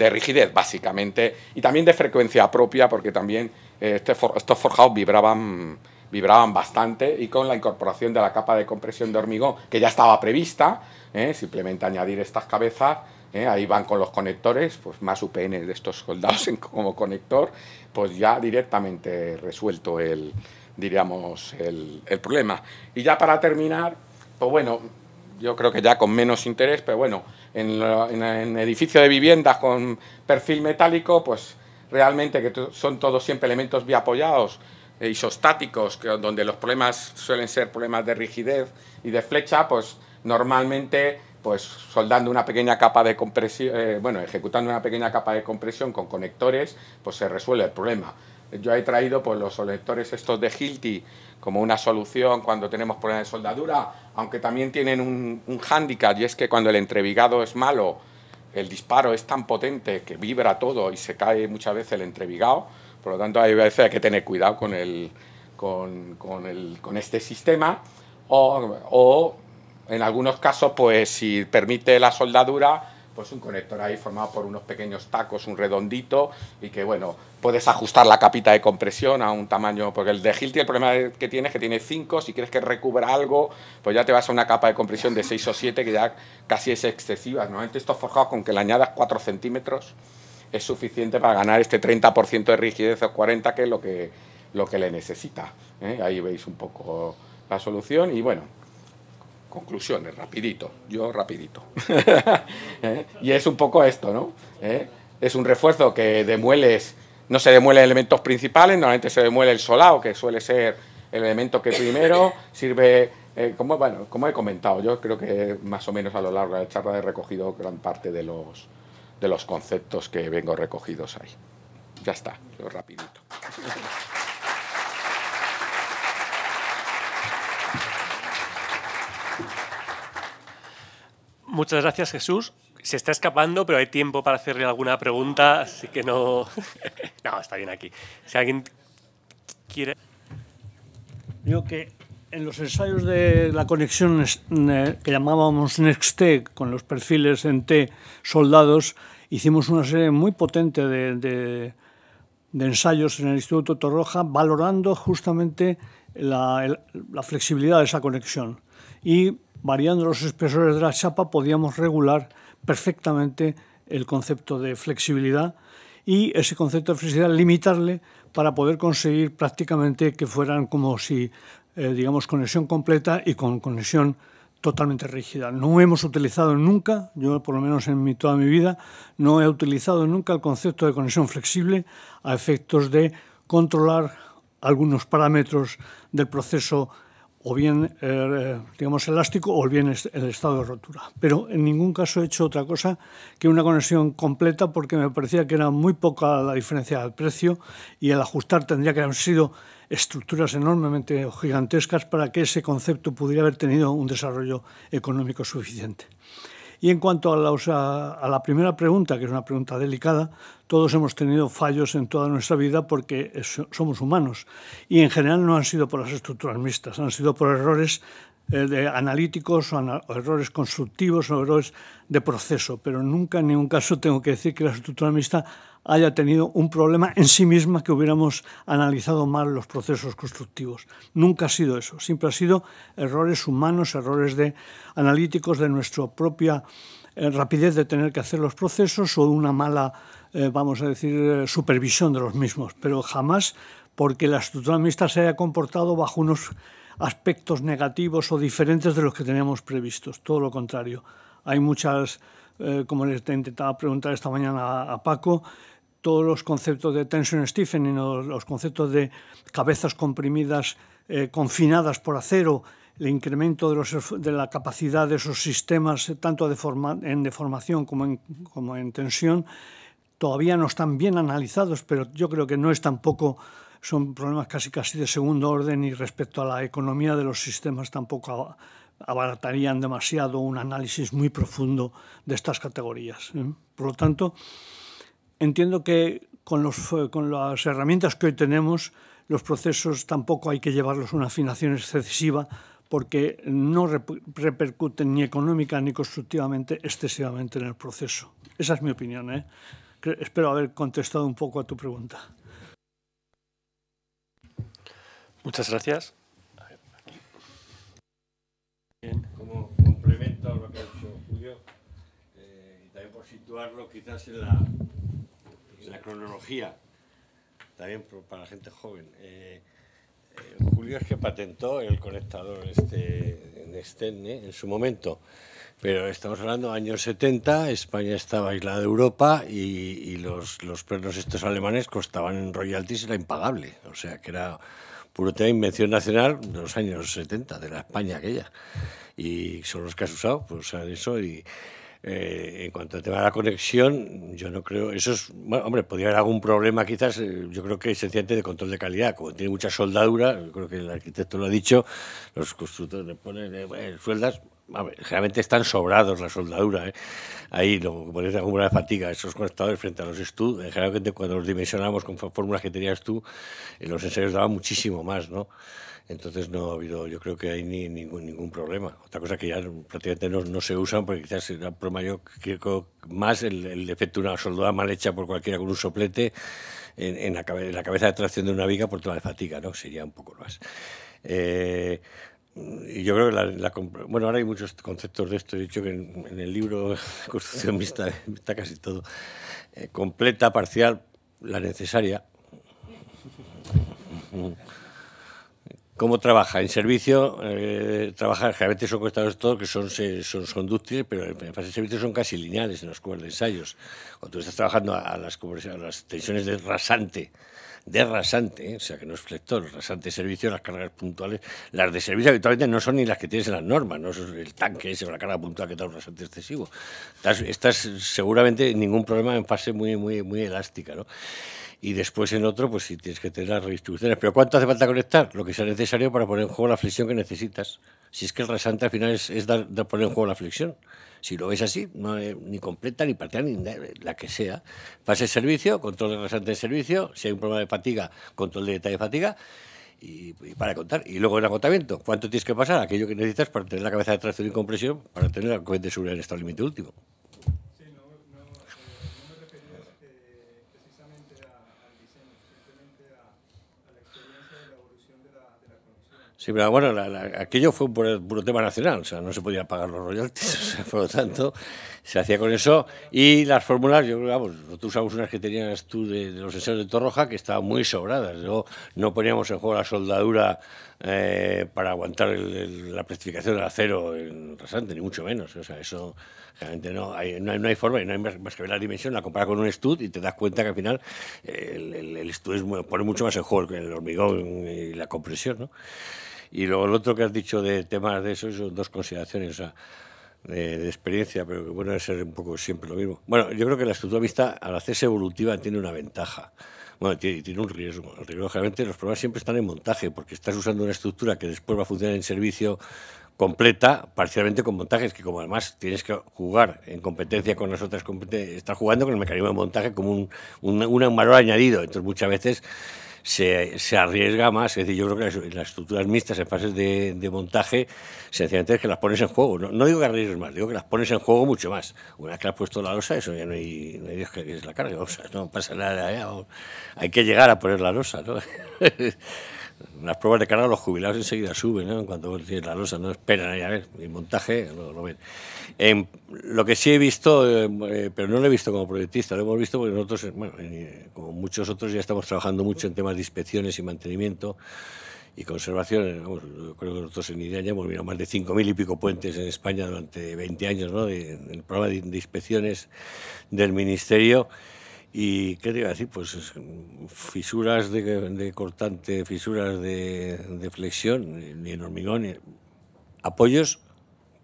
rigidez, básicamente, y también de frecuencia propia, porque también eh, este estos forjados vibraban vibraban bastante y con la incorporación de la capa de compresión de hormigón que ya estaba prevista, ¿eh? simplemente añadir estas cabezas ¿eh? ahí van con los conectores, pues más UPN de estos soldados como conector, pues ya directamente resuelto el, diríamos, el, problema. Y ya para terminar, pues bueno, yo creo que ya con menos interés, pero bueno, en, edificio de viviendas con perfil metálico, pues realmente que son todos siempre elementos bien apoyados, e isostáticos, donde los problemas suelen ser problemas de rigidez y de flecha, pues normalmente pues soldando una pequeña capa de compresión, eh, bueno, ejecutando una pequeña capa de compresión con conectores, pues se resuelve el problema. Yo he traído pues, los conectores estos de Hilti como una solución cuando tenemos problemas de soldadura, aunque también tienen un, un hándicap y es que cuando el entrevigado es malo, el disparo es tan potente que vibra todo y se cae muchas veces el entrevigado, por lo tanto hay veces hay que tener cuidado con, el, con, con, el, con este sistema. O, o, en algunos casos, pues si permite la soldadura, pues un conector ahí formado por unos pequeños tacos, un redondito, y que bueno, puedes ajustar la capita de compresión a un tamaño, porque el de Hilti el problema que tiene es que tiene 5, si quieres que recubra algo, pues ya te vas a una capa de compresión de 6 o 7 que ya casi es excesiva. Normalmente estos forjados con que le añadas 4 centímetros es suficiente para ganar este 30% de rigidez o 40 que es lo que, lo que le necesita. ¿eh? Ahí veis un poco la solución y bueno, conclusiones, rapidito, yo rapidito. ¿Eh? Y es un poco esto, ¿no? ¿Eh? Es un refuerzo que demueles, no se demuelen elementos principales, normalmente se demuele el solado que suele ser el elemento que primero sirve, eh, como, bueno, como he comentado, yo creo que más o menos a lo largo de la charla he recogido gran parte de los, de los conceptos que vengo recogidos ahí. Ya está, yo rapidito. Muchas gracias, Jesús. Se está escapando, pero hay tiempo para hacerle alguna pregunta, así que no. no, está bien aquí. Si alguien quiere. Digo que en los ensayos de la conexión que llamábamos NextT con los perfiles en T soldados, hicimos una serie muy potente de, ensayos en el Instituto Torroja valorando justamente la, la flexibilidad de esa conexión. Y variando los espesores de la chapa podíamos regular perfectamente el concepto de flexibilidad y ese concepto de flexibilidad limitarle para poder conseguir prácticamente que fueran como si, eh, digamos, conexión completa y con conexión totalmente rígida. No hemos utilizado nunca, yo por lo menos en toda mi vida, no he utilizado nunca el concepto de conexión flexible a efectos de controlar algunos parámetros del proceso o bien, eh, digamos, elástico o bien el estado de rotura. Pero en ningún caso he hecho otra cosa que una conexión completa porque me parecía que era muy poca la diferencia del precio y el ajustar tendría que haber sido estructuras enormemente gigantescas para que ese concepto pudiera haber tenido un desarrollo económico suficiente. Y en cuanto a, la primera pregunta, que es una pregunta delicada, todos hemos tenido fallos en toda nuestra vida porque somos humanos. Y en general no han sido por las estructuras mixtas, han sido por errores eh, de analíticos o, errores constructivos o errores de proceso, pero nunca en ningún caso tengo que decir que la estructura mixta haya tenido un problema en sí misma que hubiéramos analizado mal los procesos constructivos. Nunca ha sido eso, siempre ha sido errores humanos, errores de analíticos de nuestra propia eh, rapidez de tener que hacer los procesos o una mala, eh, vamos a decir, supervisión de los mismos, pero jamás porque la estructura mixta se haya comportado bajo unos aspectos negativos o diferentes de los que teníamos previstos, todo lo contrario. Hay muchas, eh, como les intentaba preguntar esta mañana a, Paco, todos los conceptos de tension stiffening, los conceptos de cabezas comprimidas eh, confinadas por acero, el incremento de, la capacidad de esos sistemas, eh, tanto en deformación como en, como en tensión, todavía no están bien analizados, pero yo creo que no es tampoco son problemas casi casi de segundo orden y respecto a la economía de los sistemas tampoco abaratarían demasiado un análisis muy profundo de estas categorías. ¿eh? Por lo tanto, entiendo que con, los, con las herramientas que hoy tenemos, los procesos tampoco hay que llevarlos a una afinación excesiva porque no repercuten ni económica ni constructivamente excesivamente en el proceso. Esa es mi opinión. ¿eh? Espero haber contestado un poco a tu pregunta. Muchas gracias. Como complemento a lo que ha dicho Julio, eh, y también por situarlo quizás en la, cronología, también para la gente joven. Eh, eh, Julio es que patentó el conectador este, en este, en su momento, pero estamos hablando de años 70, España estaba aislada de Europa y, y los, los pernos estos alemanes costaban en royalties, era impagable, o sea que era Puro de invención nacional de los años 70, de la España aquella. Y son los que has usado, pues usan eso y... Eh, en cuanto al tema de la conexión, yo no creo. Eso es. Bueno, hombre, podría haber algún problema, quizás. Eh, yo creo que es sencillamente de control de calidad. Como tiene mucha soldadura, creo que el arquitecto lo ha dicho, los constructores le ponen eh, sueldas. ...generalmente están sobrados la soldadura. ¿eh? Ahí lo que pones de fatiga, esos conectadores frente a los estudios. generalmente cuando los dimensionamos con fórmulas que tenías tú, ...en los ensayos daban muchísimo más, ¿no? Entonces no ha habido, yo creo que hay ni, ningún, ningún problema. Otra cosa que ya prácticamente no, se usan, porque quizás era un problema yo creo más el, efecto de una soldadura mal hecha por cualquiera con un soplete en, la, la, cabeza de tracción de una viga por tema de fatiga, ¿no? Sería un poco más. Eh, y yo creo que la, Bueno, ahora hay muchos conceptos de esto. He dicho que en, el libro Construcción está casi todo. Eh, completa, parcial, la necesaria. ¿Cómo trabaja? En servicio, eh, trabaja, generalmente son costados todos que son, son, son pero en fase de servicio son casi lineales en los cuales de ensayos. Cuando tú estás trabajando a, las, a las tensiones de rasante, de rasante, o sea que no es flector, rasante servicio, las cargas puntuales, las de servicio habitualmente no son ni las que tienes en las normas, no es el tanque ese una la carga puntual que da un rasante excesivo. Estás, seguramente ningún problema en fase muy, muy, muy elástica, ¿no? y después en otro, pues si tienes que tener las redistribuciones. Pero ¿cuánto hace falta conectar? Lo que sea necesario para poner en juego la flexión que necesitas. Si es que el resante al final es, dar, poner en juego la flexión. Si lo ves así, no, ni completa, ni parcial, ni la que sea. Pase el servicio, control de resante de servicio. Si hay un problema de fatiga, control de detalle de fatiga. Y, para contar. Y luego el agotamiento. ¿Cuánto tienes que pasar? Aquello que necesitas para tener la cabeza de tracción y compresión, para tener la cohete de seguridad en estado límite último. Sí, pero bueno, aquello fue un puro, tema nacional, o sea, no se podía pagar los royalties, o sea, por lo tanto, se hacía con eso. Y las fórmulas, yo creo, que, vamos, nosotros usamos unas que tenías tú de, los ensayos de Torroja que estaban muy sobradas. Luego no poníamos en juego la soldadura eh, para aguantar la plastificación del acero en rasante, ni mucho menos. O sea, eso realmente no hay, no hay, forma y no hay más, que ver la dimensión, la comparas con un stud y te das cuenta que al final eh, el, el, pone mucho más en juego que el hormigón y la compresión, ¿no? Y luego otro que has dicho de temas de eso, son dos consideraciones. de, experiencia, pero bueno es ser un poco siempre lo mismo. Bueno, yo creo que la estructura vista, al hacerse evolutiva, tiene una ventaja. Bueno, tiene, un riesgo. El los problemas siempre están en montaje, porque estás usando una estructura que después va a funcionar en servicio completa, parcialmente con montajes, que como además tienes que jugar en competencia con las otras competencias, estás jugando con el mecanismo de montaje como un, un valor añadido. Entonces, muchas veces se, arriesga más. Es decir, yo creo que las, estructuras mixtas en fases de, montaje, sencillamente es que las pones en juego. No, digo que arriesgues más, digo que las pones en juego mucho más. Una vez que has puesto la losa, eso ya no hay, no que es la carga. O sea, no pasa nada, hay que llegar a poner la losa. ¿no? las pruebas de carga los jubilados enseguida suben, ¿no? En cuanto tienen la losa, no esperan a ver, el montaje lo, ven. Em, lo que sí he visto, em, eh, pero no lo he visto como proyectista, lo hemos visto porque nosotros, eh, eh, como muchos otros, ya estamos trabajando mucho en temas de inspecciones y mantenimiento y conservación. creo que nosotros en IDEA ya hemos mirado más de 5.000 y pico puentes en España durante 20 años, ¿no? en el programa de inspecciones del Ministerio. Y qué te iba a decir, pues fisuras de, de cortante, fisuras de, flexión, ni en hormigón, apoyos,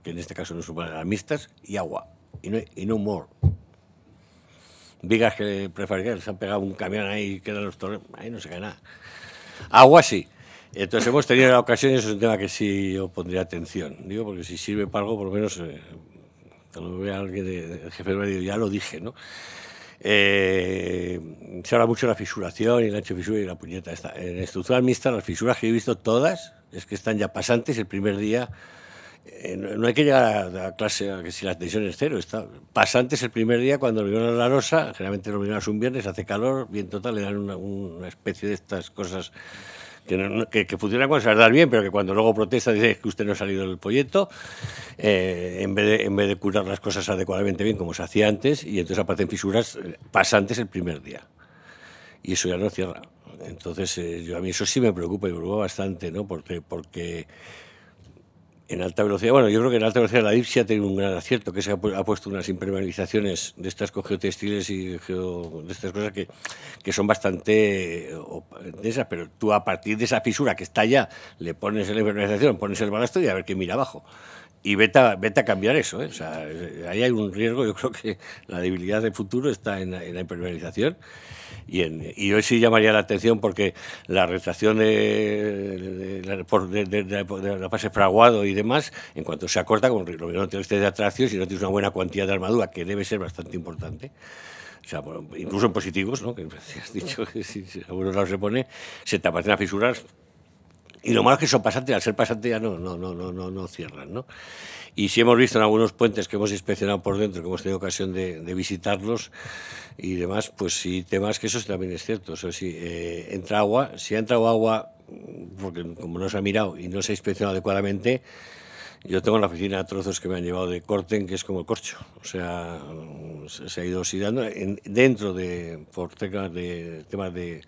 que en este caso no suponen armistas, y agua, y no, y no humor. Vigas que preferiría se han pegado un camión ahí y quedan los torres, ahí no se gana nada. Agua sí. Entonces hemos tenido la ocasión, y eso es un tema que sí yo pondría atención, digo, porque si sirve para algo, por lo menos, eh, cuando lo alguien, de, jefe de radio, ya lo dije, ¿no? Eh, se habla mucho de la fisuración y la fisura y la puñeta. Esta. En estructura mixta, las fisuras que he visto todas es que están ya pasantes el primer día. Eh, no hay que llegar a clase que si la tensión es cero. Está pasantes el primer día cuando lo a la rosa, generalmente lo es un viernes, hace calor, bien total, le dan una especie de estas cosas que, funciona cuando se va a dar bien, pero que cuando luego protesta dice que usted no ha salido del proyecto, eh, en, vez de, en vez de curar las cosas adecuadamente bien como se hacía antes, y entonces aparecen fisuras eh, pasantes el primer día. Y eso ya no cierra. Entonces, eh, yo, a mí eso sí me preocupa y me preocupa bastante, ¿no? Porque, porque en alta velocidad, bueno, yo creo que en alta velocidad la dipsia ha tenido un gran acierto, que se ha, puesto unas impermeabilizaciones de estas con y de estas cosas que, que son bastante intensas, eh, pero tú a partir de esa fisura que está allá, le pones la impermeabilización, pones el balasto y a ver qué mira abajo. Y vete a, cambiar eso, ¿eh? o sea, ahí hay un riesgo, yo creo que la debilidad del futuro está en, en la impermeabilización y, en, y, hoy sí llamaría la atención porque la retracción de, la fase fraguado y demás, en cuanto se acorta, con lo menos no tienes de atracción, si no tienes una buena cuantía de armadura, que debe ser bastante importante, o sea, incluso en positivos, ¿no? que has dicho que si a algunos lados se pone, se te aparecen a fisuras y lo malo es que son pasantes, al ser pasantes ya no, no, no, no, no, cierran. ¿no? Y si hemos visto en algunos puentes que hemos inspeccionado por dentro, que hemos tenido ocasión de, visitarlos y demás, pues sí, temas que eso también es cierto. si eh, entra agua, si ha entrado agua, porque como no se ha mirado y no se ha inspeccionado adecuadamente, yo tengo en la oficina trozos que me han llevado de corten, que es como el corcho. O sea, se ha ido oxidando dentro de, por temas de, temas de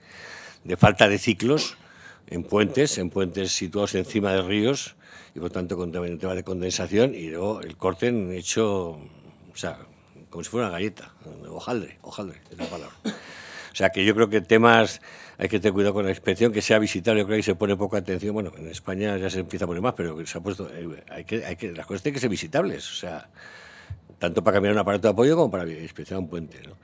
falta de ciclos en puentes, en puentes situados encima de ríos y por tanto con tema de condensación y luego el corte hecho, o sea, como si fuera una galleta, hojaldre, hojaldre es la palabra. O sea que yo creo que temas hay que tener cuidado con la inspección, que sea visitable, yo creo que se pone poca atención. Bueno, en España ya se empieza a poner más, pero se ha puesto, eh, que, las cosas tienen que ser visitables, o sea, tanto para cambiar un aparato de apoyo como para inspeccionar un puente. ¿no?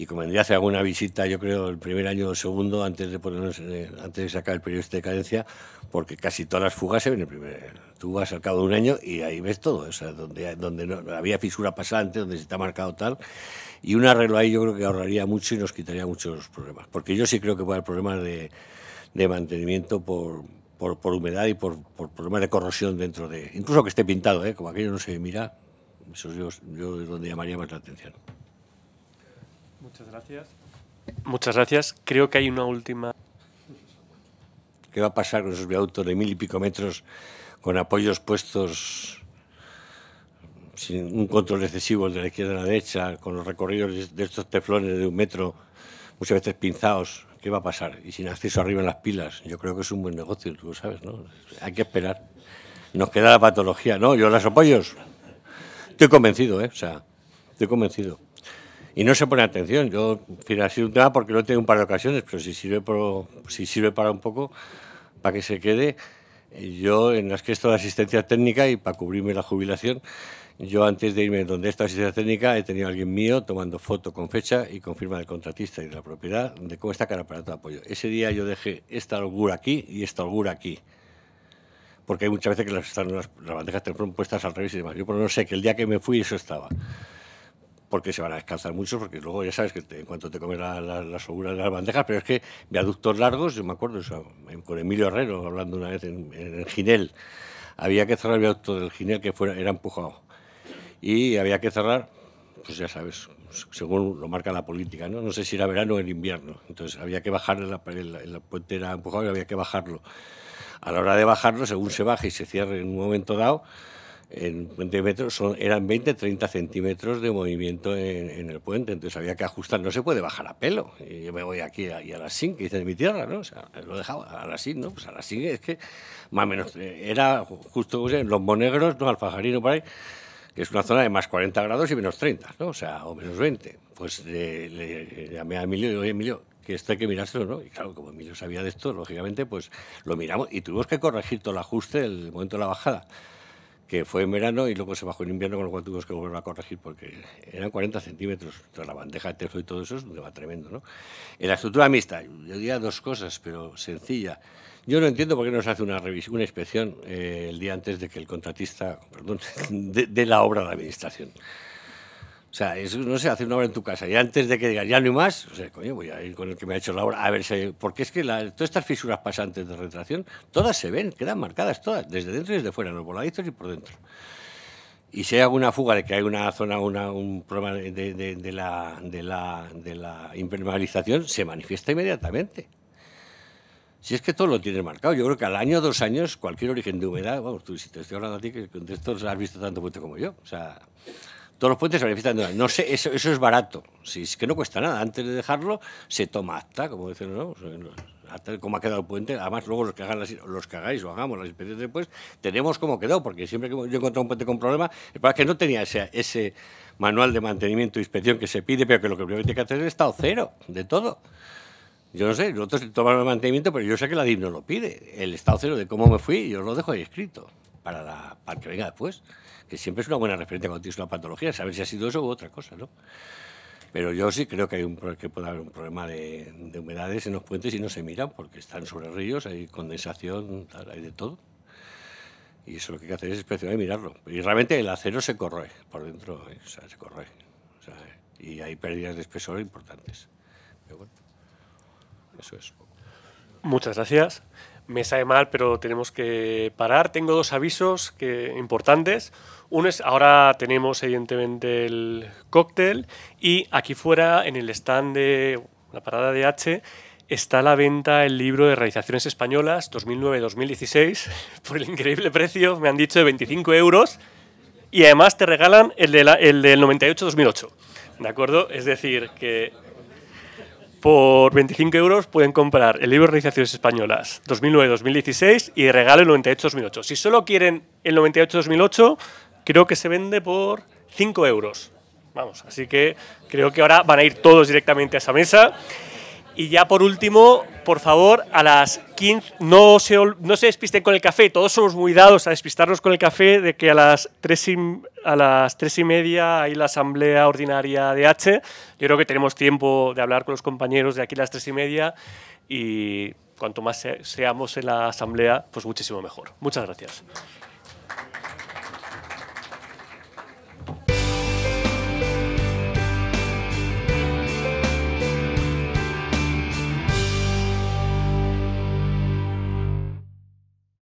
y como a hacer alguna visita, yo creo, el primer año o segundo, antes de ponernos, antes de sacar el periodo de cadencia, porque casi todas las fugas se ven el primer. Tú vas al cabo de un año y ahí ves todo, o sea, donde, donde había fisura pasante, donde se está marcado tal, y un arreglo ahí yo creo que ahorraría mucho y nos quitaría muchos problemas, porque yo sí creo que va haber problemas de, mantenimiento por, por, humedad y por, por problemas de corrosión dentro de, incluso que esté pintado, ¿eh? como aquello no se mira, eso yo es donde llamaría más la atención. Muchas gracias. Muchas gracias. Creo que hay una última. ¿Qué va a pasar con esos viaductos de mil y pico metros con apoyos puestos sin un control excesivo de la izquierda a la derecha, con los recorridos de estos teflones de un metro, muchas veces pinzados? ¿Qué va a pasar? Y sin acceso arriba en las pilas. Yo creo que es un buen negocio, tú lo sabes, ¿no? Hay que esperar. Nos queda la patología, ¿no? Yo las apoyos. Estoy convencido, ¿eh? O sea, estoy convencido y no se pone atención. Yo, en fin, ha sido un tema porque lo he tenido un par de ocasiones, pero si sirve, si sirve para un poco, para que se quede, yo en las que esto de asistencia técnica y para cubrirme la jubilación, yo antes de irme donde esta asistencia técnica he tenido a alguien mío tomando foto con fecha y con firma del contratista y de la propiedad de cómo está cada aparato de apoyo. Ese día yo dejé esta holgura aquí y esta holgura aquí. Porque hay muchas veces que las, bandejas te fueron puestas al revés y demás. Yo por no sé que el día que me fui eso estaba porque se van a descansar mucho, porque luego ya sabes que en cuanto te comes las sobras de las bandejas, pero es que viaductos largos, yo me acuerdo, con Emilio Herrero hablando una vez en, el Ginel, había que cerrar el viaducto del Ginel que fuera, era empujado. Y había que cerrar, pues ya sabes, según lo marca la política, ¿no? No sé si era verano o el invierno. Entonces había que bajar, el puente era empujado y había que bajarlo. A la hora de bajarlo, según se baje y se cierre en un momento dado, en puente metros, son, eran 20, 30 centímetros de movimiento en, el puente, entonces había que ajustar, no se puede bajar a pelo. yo me voy aquí a, y a las sin, que dice mi tierra, ¿no? O sea, lo dejaba a las sin, ¿no? Pues a las sin es que más o menos eh, era justo en los monegros, ¿no? Alfajarino por ahí, que es una zona de más 40 grados y menos 30, ¿no? O sea, o menos 20. Pues le, llamé a Emilio y le oye, Emilio, que esto hay que mirárselo, ¿no? Y claro, como Emilio sabía de esto, lógicamente, pues lo miramos y tuvimos que corregir todo el ajuste del momento de la bajada que fue en verano y luego se bajó en invierno, con lo cual tuvimos que volver a corregir porque eran 40 centímetros. entre la bandeja de terzo y todo eso es un tema tremendo. ¿no? En la estructura mixta, yo diría dos cosas, pero sencilla. Yo no entiendo por qué no se hace una, revisión, una inspección eh, el día antes de que el contratista, de, la obra de la administración. O sea, no sé, hacer una obra en tu casa y antes de que digas, ya no hay más, coño, voy a ir con el que me ha hecho la obra. A ver, si, porque es que todas estas fisuras pasantes de retracción, todas se ven, quedan marcadas todas, desde dentro y desde fuera, en los voladizos y por dentro. Y si hay alguna fuga de que hay una zona, una, un problema de, de, la, impermeabilización, se manifiesta inmediatamente. Si es que todo lo tienes marcado, yo creo que al año o dos años cualquier origen de humedad, vamos, tú si te estoy hablando a ti, que de esto has visto tanto punto como yo. O sea, todos los puentes se benefician de No sé, eso, es barato. Si es que no cuesta nada. Antes de dejarlo, se toma acta, como dicen, ¿no? cómo ha quedado el puente. Además, luego los que, hagan los que hagáis o hagamos las inspecciones después, tenemos cómo quedó, porque siempre que yo he un puente con problemas, el problema es que no tenía ese, manual de mantenimiento e inspección que se pide, pero que lo que primero tiene que hacer es el estado cero de todo. Yo no sé, nosotros tomamos el mantenimiento, pero yo sé que la DIM no lo pide. El estado cero de cómo me fui, yo lo dejo ahí escrito para, la, para que venga después que siempre es una buena referencia cuando tienes una patología, saber si ha sido eso u otra cosa, ¿no? Pero yo sí creo que, hay un, que puede haber un problema de, humedades en los puentes y no se miran porque están sobre ríos, hay condensación, hay de todo. Y eso lo que hay que hacer es especialmente mirarlo. Y realmente el acero se corroe por dentro, ¿eh? se corroe. y hay pérdidas de espesor importantes. Pero bueno, eso es. Muchas gracias me sabe mal, pero tenemos que parar. Tengo dos avisos que, importantes. Uno es, ahora tenemos evidentemente el cóctel y aquí fuera, en el stand de la parada de H, está la venta el libro de Realizaciones Españolas 2009-2016 por el increíble precio, me han dicho, de 25 euros. Y además te regalan el, de la, el del 98-2008. ¿De acuerdo? Es decir, que por 25 euros pueden comprar el libro de Realizaciones Españolas 2009-2016 y regalo el 98-2008. Si solo quieren el 98-2008, creo que se vende por 5 euros. Vamos, así que creo que ahora van a ir todos directamente a esa mesa. Y ya por último, por favor, a las 15, no se, no se despisten con el café, todos somos muy dados a despistarnos con el café, de que a las 3 a las tres y media hay la asamblea ordinaria de H. Yo creo que tenemos tiempo de hablar con los compañeros de aquí a las 3 y media y cuanto más seamos en la asamblea, pues muchísimo mejor. Muchas gracias.